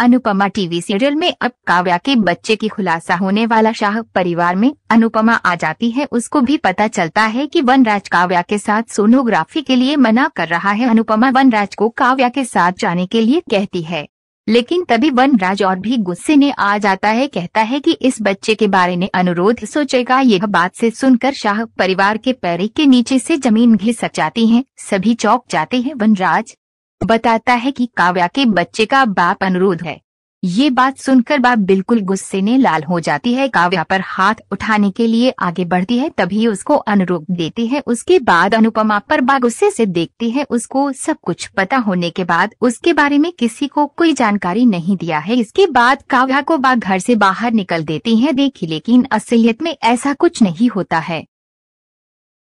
Anupama TV serial में अब काव्या के बच्चे की खुलासा होने वाला शाह परिवार में अनुपमा आ जाती है उसको भी पता चलता है कि वनराज काव्या के साथ सोनोग्राफी के लिए मना कर रहा है अनुपमा वनराज को काव्या के साथ जाने के लिए कहती है लेकिन तभी वनराज और भी गुस्से में आ जाता है कहता है कि इस बच्चे के बारे में अनुरोध सोचेगा यह बात से सुनकर शाह परिवार के पैर के नीचे से जमीन घिसक जाती है सभी चौक जाते हैं वनराज बताता है कि काव्या के बच्चे का बाप अनुरोध है ये बात सुनकर बाप बिल्कुल गुस्से ने लाल हो जाती है काव्या पर हाथ उठाने के लिए आगे बढ़ती है तभी उसको अनुरोध देती है उसके बाद अनुपमा पर बा गुस्से से देखती है उसको सब कुछ पता होने के बाद उसके बारे में किसी को कोई जानकारी नहीं दिया है इसके बाद काव्या को बा घर से बाहर निकल देती है देखी लेकिन असलियत में ऐसा कुछ नहीं होता है